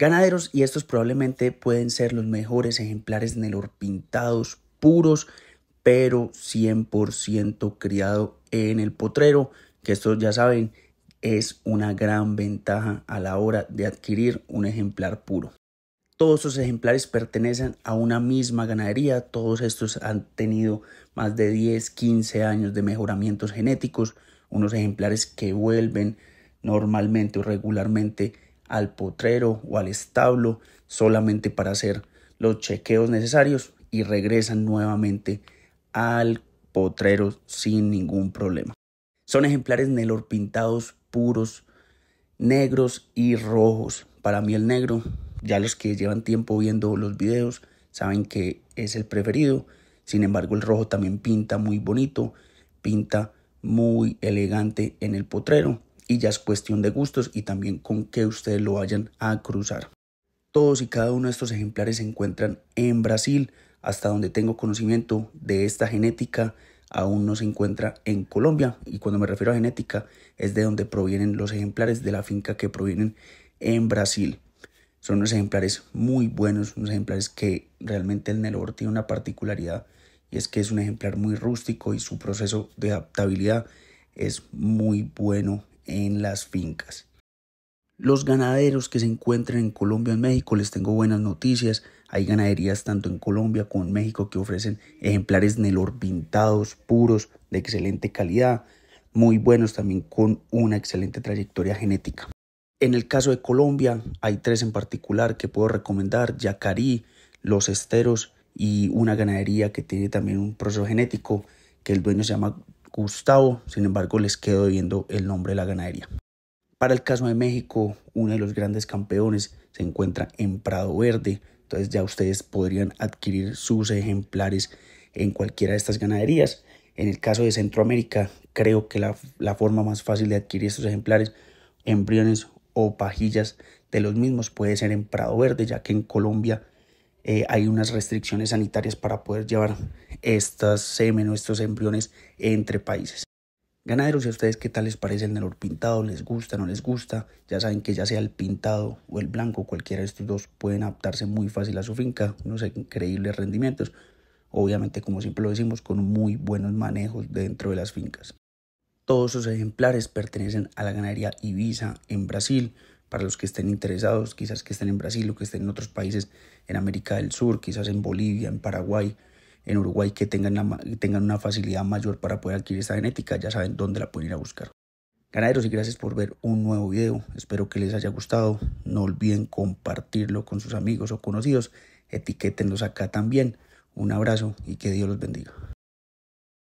ganaderos y estos probablemente pueden ser los mejores ejemplares Nelor pintados puros, pero 100% criado en el potrero, que esto ya saben es una gran ventaja a la hora de adquirir un ejemplar puro. Todos estos ejemplares pertenecen a una misma ganadería, todos estos han tenido más de 10, 15 años de mejoramientos genéticos, unos ejemplares que vuelven normalmente o regularmente al potrero o al establo solamente para hacer los chequeos necesarios y regresan nuevamente al potrero sin ningún problema. Son ejemplares Nelor pintados puros, negros y rojos. Para mí el negro, ya los que llevan tiempo viendo los videos saben que es el preferido. Sin embargo, el rojo también pinta muy bonito, pinta muy elegante en el potrero y ya es cuestión de gustos y también con que ustedes lo vayan a cruzar. Todos y cada uno de estos ejemplares se encuentran en Brasil, hasta donde tengo conocimiento de esta genética aún no se encuentra en Colombia y cuando me refiero a genética es de donde provienen los ejemplares de la finca que provienen en Brasil. Son unos ejemplares muy buenos, unos ejemplares que realmente el Nelor tiene una particularidad y es que es un ejemplar muy rústico y su proceso de adaptabilidad es muy bueno en las fincas. Los ganaderos que se encuentran en Colombia y en México, les tengo buenas noticias. Hay ganaderías tanto en Colombia como en México que ofrecen ejemplares Nelor pintados, puros, de excelente calidad, muy buenos también con una excelente trayectoria genética. En el caso de Colombia, hay tres en particular que puedo recomendar: Yacarí, Los Esteros y una ganadería que tiene también un proceso genético que el dueño se llama Gustavo, sin embargo, les quedo viendo el nombre de la ganadería. Para el caso de México, uno de los grandes campeones se encuentra en Prado Verde, entonces ya ustedes podrían adquirir sus ejemplares en cualquiera de estas ganaderías. En el caso de Centroamérica, creo que la, forma más fácil de adquirir estos ejemplares, embriones o pajillas de los mismos puede ser en Prado Verde, ya que en Colombia eh, hay unas restricciones sanitarias para poder llevar estas semen o estos embriones entre países. Ganaderos, ¿y a ustedes qué tal les parece el nelor pintado? ¿Les gusta, no les gusta? Ya saben que ya sea el pintado o el blanco, cualquiera de estos dos pueden adaptarse muy fácil a su finca, unos increíbles rendimientos. Obviamente, como siempre lo decimos, con muy buenos manejos dentro de las fincas. Todos sus ejemplares pertenecen a la ganadería Ibiza en Brasil, para los que estén interesados, quizás que estén en Brasil o que estén en otros países, en América del Sur, quizás en Bolivia, en Paraguay, en Uruguay, que tengan, una facilidad mayor para poder adquirir esta genética, ya saben dónde la pueden ir a buscar. Ganaderos, y gracias por ver un nuevo video. Espero que les haya gustado. No olviden compartirlo con sus amigos o conocidos. Etiquétenlos acá también. Un abrazo y que Dios los bendiga.